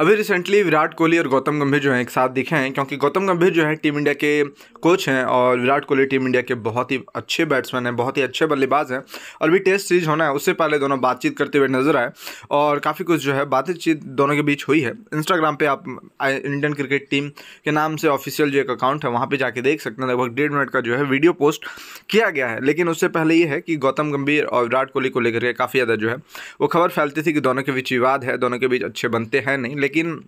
अभी रिसेंटली विराट कोहली और गौतम गंभीर जो हैं एक साथ दिखे हैं क्योंकि गौतम गंभीर जो है टीम इंडिया के कोच हैं और विराट कोहली टीम इंडिया के बहुत ही अच्छे बैट्समैन हैं बहुत ही अच्छे बल्लेबाज हैं और अभी टेस्ट सीरीज होना है उससे पहले दोनों बातचीत करते हुए नजर आए और काफ़ी कुछ जो है बातचीत दोनों के बीच हुई है इंस्टाग्राम पर आप इंडियन क्रिकेट टीम के नाम से ऑफिशियल जो एक अकाउंट है वहाँ पर जाके देख सकते हैं लगभग डेढ़ मिनट का जो है वीडियो पोस्ट किया गया है लेकिन उससे पहले ये है कि गौतम गंभीर और विराट कोहली को लेकर के काफ़ी ज़्यादा जो है वो खबर फैलती थी कि दोनों के बीच विवाद है दोनों के बीच अच्छे बनते हैं नहीं लेकिन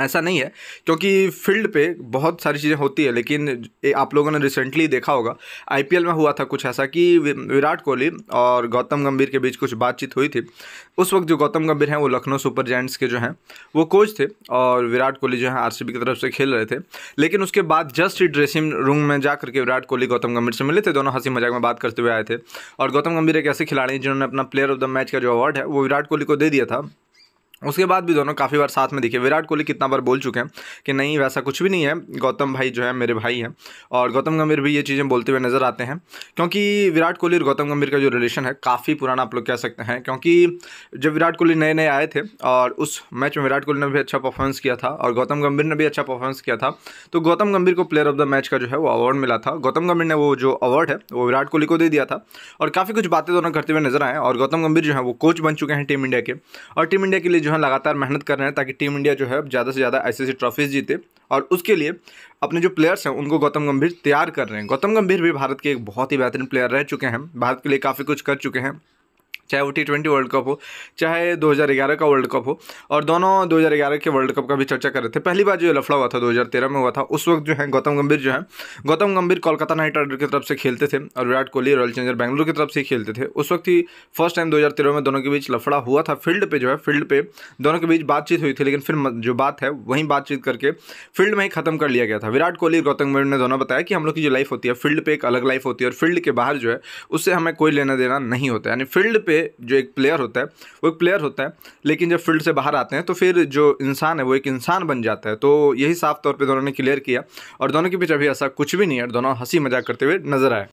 ऐसा नहीं है क्योंकि फील्ड पे बहुत सारी चीज़ें होती है लेकिन आप लोगों ने रिसेंटली देखा होगा आईपीएल में हुआ था कुछ ऐसा कि विराट कोहली और गौतम गंभीर के बीच कुछ बातचीत हुई थी उस वक्त जो गौतम गंभीर हैं वो लखनऊ सुपर जैंट्स के जो हैं वो कोच थे और विराट कोहली जो है आर की तरफ से खेल रहे थे लेकिन उसके बाद जस्ट ही ड्रेसिंग रूम में जा करके विराट कोहली गौतम गंभीर से मिले थे दोनों हंसी मजाक में बात करते हुए आए थे और गौतम गंभीर एक ऐसे खिलाड़ी जिन्होंने अपना प्लेयर ऑफ द मैच का जो अवार्ड है वो विराट कोहली को दे दिया था उसके बाद भी दोनों काफ़ी बार साथ में दिखे विराट कोहली कितना बार बोल चुके हैं कि नहीं वैसा कुछ भी नहीं है गौतम भाई जो है मेरे भाई हैं और गौतम गंभीर भी ये चीज़ें बोलते हुए नज़र आते हैं क्योंकि विराट कोहली और गौतम गंभीर का जो रिलेशन है काफ़ी पुराना आप लोग कह सकते हैं क्योंकि जब विराट कोहली नए नए आए थे और उस मैच में विराट कोहली ने भी अच्छा परफॉर्मेंस किया था और गौतम गंभीर ने भी अच्छा परफॉर्मेंस किया था तो गौतम गंभीर को प्लेयर ऑफ द मैच का जो है वो अवार्ड मिला था गौतम गंभीर ने वो जो अवार्ड है वो विराट कोहली को दे दिया था और काफ़ी कुछ बातें दोनों करते हुए नजर आए और गौतम गंभीर जो है वो कोच बन चुके हैं टीम इंडिया के और टीम इंडिया के लिए जो है लगातार मेहनत कर रहे हैं ताकि टीम इंडिया जो है ज़्यादा से ज़्यादा आईसीसी ट्रॉफीज जीते और उसके लिए अपने जो प्लेयर्स हैं उनको गौतम गंभीर तैयार कर रहे हैं गौतम गंभीर भी भारत के एक बहुत ही बेहतरीन प्लेयर रह चुके हैं भारत के लिए काफ़ी कुछ कर चुके हैं चाहे वो टी ट्वेंटी वर्ल्ड कप हो चाहे 2011 का वर्ल्ड कप हो और दोनों 2011 के वर्ल्ड कप का भी चर्चा कर रहे थे पहली बार जो लफड़ा हुआ था 2013 में हुआ था उस वक्त जो है गौतम गंभीर जो है गौतम गंभीर कोलकाता नाइट राइडर की तरफ से खेलते थे और विराट कोहली रॉयल चेंजर बैंगलोर की तरफ से खेलते थे उस वक्त ही फर्स्ट टाइम दो में दोनों के बीच लफड़ा हुआ था फील्ड पर जो है फील्ड पर दोनों के बीच बातचीत हुई थी लेकिन फिर जो बात है वहीं बातचीत करके फील्ड में ही खत्म कर लिया गया था विराट कोहली गौतम गंभीर ने दोनों बताया कि हम लोग की जो लाइफ होती है फील्ड पर एक अलग लाइफ होती है और फील्ड के बाहर जो है उससे हमें कोई लेना देना नहीं होता यानी फील्ड पर जो एक प्लेयर होता है वो एक प्लेयर होता है लेकिन जब फील्ड से बाहर आते हैं तो फिर जो इंसान है वो एक इंसान बन जाता है तो यही साफ तौर पर दोनों ने क्लियर किया और दोनों के बीच अभी ऐसा कुछ भी नहीं है दोनों हंसी मजाक करते हुए नजर आए